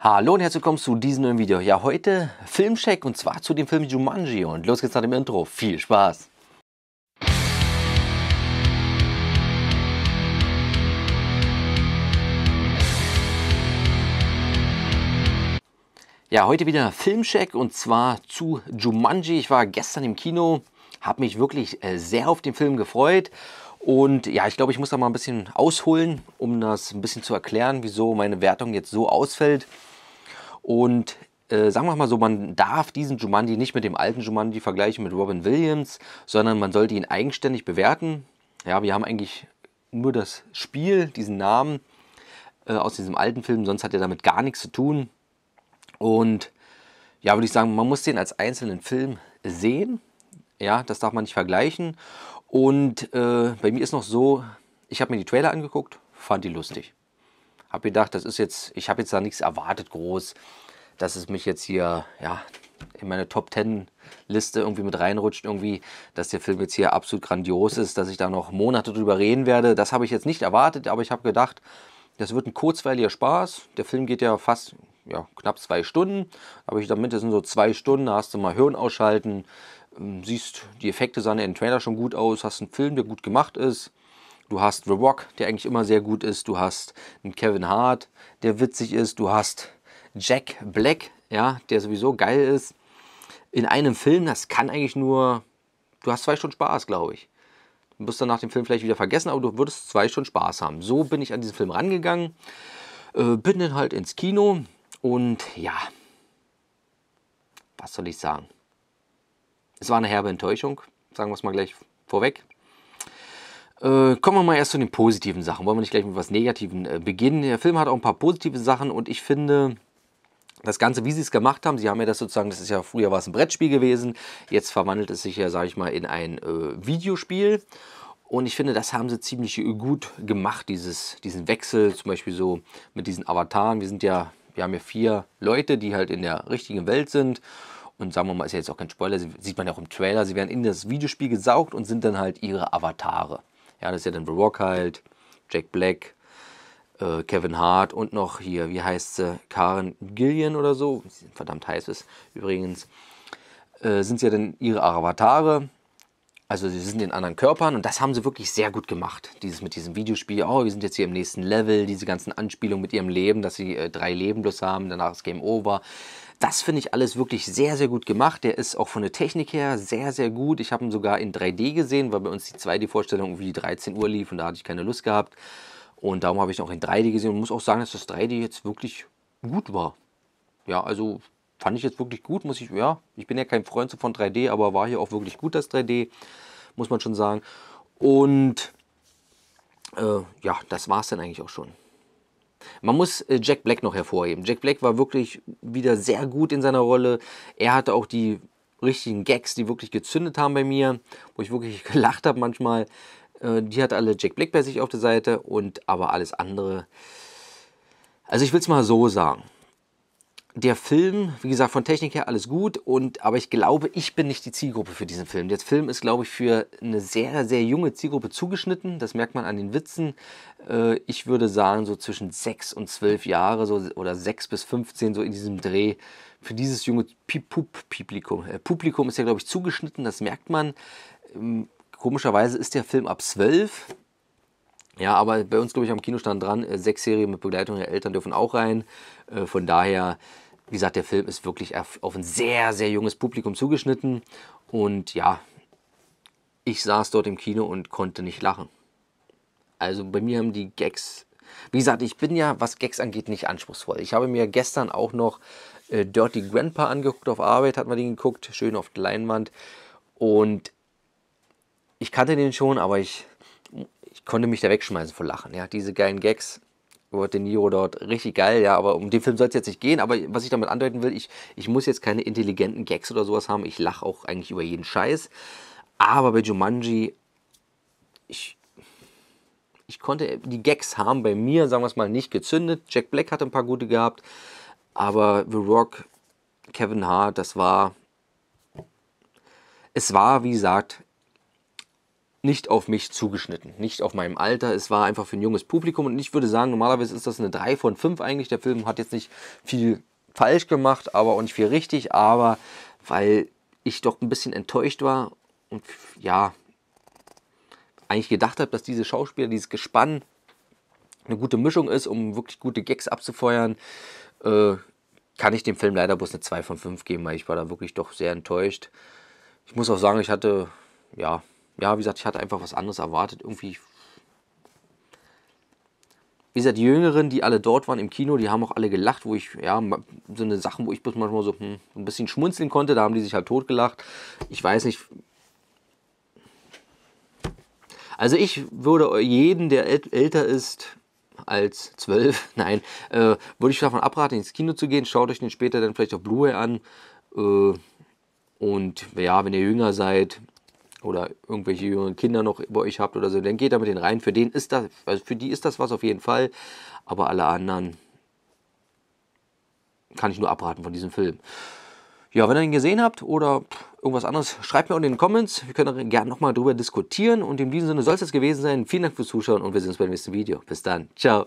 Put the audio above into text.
Hallo und herzlich willkommen zu diesem neuen Video. Ja, heute Filmcheck und zwar zu dem Film Jumanji und los geht's nach dem Intro. Viel Spaß! Ja, heute wieder Filmcheck und zwar zu Jumanji. Ich war gestern im Kino, habe mich wirklich äh, sehr auf den Film gefreut und ja, ich glaube, ich muss da mal ein bisschen ausholen, um das ein bisschen zu erklären, wieso meine Wertung jetzt so ausfällt. Und äh, sagen wir mal so, man darf diesen Jumanji nicht mit dem alten Jumanji vergleichen, mit Robin Williams, sondern man sollte ihn eigenständig bewerten. Ja, wir haben eigentlich nur das Spiel, diesen Namen äh, aus diesem alten Film, sonst hat er damit gar nichts zu tun. Und ja, würde ich sagen, man muss den als einzelnen Film sehen. Ja, das darf man nicht vergleichen. Und äh, bei mir ist noch so, ich habe mir die Trailer angeguckt, fand die lustig. Habe gedacht, das ist jetzt, ich habe jetzt da nichts erwartet groß dass es mich jetzt hier ja, in meine Top 10 Liste irgendwie mit reinrutscht, irgendwie, dass der Film jetzt hier absolut grandios ist, dass ich da noch Monate drüber reden werde. Das habe ich jetzt nicht erwartet, aber ich habe gedacht, das wird ein kurzweiliger Spaß. Der Film geht ja fast ja, knapp zwei Stunden, aber ich damit, das sind so zwei Stunden, da hast du mal Hirn ausschalten, ähm, siehst, die Effekte sahen in Trailer schon gut aus, hast einen Film, der gut gemacht ist. Du hast The Rock, der eigentlich immer sehr gut ist. Du hast einen Kevin Hart, der witzig ist. Du hast Jack Black, ja, der sowieso geil ist, in einem Film, das kann eigentlich nur, du hast zwei Stunden Spaß, glaube ich. Du wirst dann nach dem Film vielleicht wieder vergessen, aber du würdest zwei Stunden Spaß haben. So bin ich an diesen Film rangegangen, äh, bin dann halt ins Kino und ja, was soll ich sagen? Es war eine herbe Enttäuschung, sagen wir es mal gleich vorweg. Äh, kommen wir mal erst zu den positiven Sachen. Wollen wir nicht gleich mit was Negativen äh, beginnen? Der Film hat auch ein paar positive Sachen und ich finde, das Ganze, wie sie es gemacht haben, sie haben ja das sozusagen, das ist ja früher war es ein Brettspiel gewesen, jetzt verwandelt es sich ja, sage ich mal, in ein äh, Videospiel. Und ich finde, das haben sie ziemlich gut gemacht, dieses, diesen Wechsel, zum Beispiel so mit diesen Avataren. Wir sind ja, wir haben ja vier Leute, die halt in der richtigen Welt sind. Und sagen wir mal, ist ja jetzt auch kein Spoiler, sieht man ja auch im Trailer, sie werden in das Videospiel gesaugt und sind dann halt ihre Avatare. Ja, das ist ja dann The Rock halt, Jack Black, äh, Kevin Hart und noch hier, wie heißt sie, Karen Gillian oder so, verdammt heiß ist übrigens, äh, sind sie ja dann ihre Avatare. Also sie sind in anderen Körpern und das haben sie wirklich sehr gut gemacht. Dieses mit diesem Videospiel, oh, wir sind jetzt hier im nächsten Level, diese ganzen Anspielungen mit ihrem Leben, dass sie äh, drei Leben bloß haben, danach ist Game Over. Das finde ich alles wirklich sehr, sehr gut gemacht. Der ist auch von der Technik her sehr, sehr gut. Ich habe ihn sogar in 3D gesehen, weil bei uns die 2D-Vorstellung irgendwie 13 Uhr lief und da hatte ich keine Lust gehabt. Und darum habe ich auch in 3D gesehen und muss auch sagen, dass das 3D jetzt wirklich gut war. Ja, also fand ich jetzt wirklich gut, muss ich, ja, ich bin ja kein Freund von 3D, aber war hier auch wirklich gut, das 3D, muss man schon sagen. Und äh, ja, das war es dann eigentlich auch schon. Man muss äh, Jack Black noch hervorheben. Jack Black war wirklich wieder sehr gut in seiner Rolle. Er hatte auch die richtigen Gags, die wirklich gezündet haben bei mir, wo ich wirklich gelacht habe manchmal. Äh, die hat alle Jack Black bei sich auf der Seite und aber alles andere. Also ich will es mal so sagen. Der Film, wie gesagt, von Technik her alles gut, und, aber ich glaube, ich bin nicht die Zielgruppe für diesen Film. Der Film ist, glaube ich, für eine sehr, sehr junge Zielgruppe zugeschnitten. Das merkt man an den Witzen. Äh, ich würde sagen, so zwischen 6 und 12 Jahre so, oder 6 bis 15, so in diesem Dreh für dieses junge Pipup Publikum. Äh, Publikum ist ja, glaube ich, zugeschnitten, das merkt man. Ähm, Komischerweise ist der Film ab 12. Ja, aber bei uns, glaube ich, am Kino stand dran, äh, sechs Serien mit Begleitung der Eltern dürfen auch rein. Äh, von daher, wie gesagt, der Film ist wirklich auf ein sehr, sehr junges Publikum zugeschnitten. Und ja, ich saß dort im Kino und konnte nicht lachen. Also bei mir haben die Gags. Wie gesagt, ich bin ja, was Gags angeht, nicht anspruchsvoll. Ich habe mir gestern auch noch äh, Dirty Grandpa angeguckt auf Arbeit, hat man den geguckt, schön auf der Leinwand. Und ich kannte den schon, aber ich, ich konnte mich da wegschmeißen vor Lachen. Ja, diese geilen Gags über den Niro dort, richtig geil, ja, aber um den Film soll es jetzt nicht gehen, aber was ich damit andeuten will, ich, ich muss jetzt keine intelligenten Gags oder sowas haben, ich lache auch eigentlich über jeden Scheiß, aber bei Jumanji, ich, ich konnte, die Gags haben bei mir, sagen wir es mal, nicht gezündet, Jack Black hat ein paar gute gehabt, aber The Rock, Kevin Hart, das war, es war, wie gesagt, nicht auf mich zugeschnitten, nicht auf meinem Alter. Es war einfach für ein junges Publikum und ich würde sagen, normalerweise ist das eine 3 von 5 eigentlich. Der Film hat jetzt nicht viel falsch gemacht, aber auch nicht viel richtig, aber weil ich doch ein bisschen enttäuscht war und ja, eigentlich gedacht habe, dass diese Schauspieler, dieses Gespann eine gute Mischung ist, um wirklich gute Gags abzufeuern, äh, kann ich dem Film leider bloß eine 2 von 5 geben, weil ich war da wirklich doch sehr enttäuscht. Ich muss auch sagen, ich hatte, ja, ja, wie gesagt, ich hatte einfach was anderes erwartet. Irgendwie. Wie gesagt, die Jüngeren, die alle dort waren im Kino, die haben auch alle gelacht, wo ich, ja, so eine Sachen, wo ich bis manchmal so hm, ein bisschen schmunzeln konnte, da haben die sich halt totgelacht. Ich weiß nicht. Also ich würde jeden, der älter ist, als zwölf. Nein, äh, würde ich davon abraten, ins Kino zu gehen. Schaut euch den später dann vielleicht auf Blu-ray an. Äh, und ja, wenn ihr jünger seid, oder irgendwelche jüngeren Kinder noch bei euch habt oder so, dann geht da mit denen rein. Für den ist das, also für die ist das was auf jeden Fall. Aber alle anderen kann ich nur abraten von diesem Film. Ja, wenn ihr ihn gesehen habt oder irgendwas anderes, schreibt mir unten in den Comments. Wir können gerne nochmal drüber diskutieren. Und in diesem Sinne soll es das gewesen sein. Vielen Dank fürs Zuschauen und wir sehen uns beim nächsten Video. Bis dann. Ciao.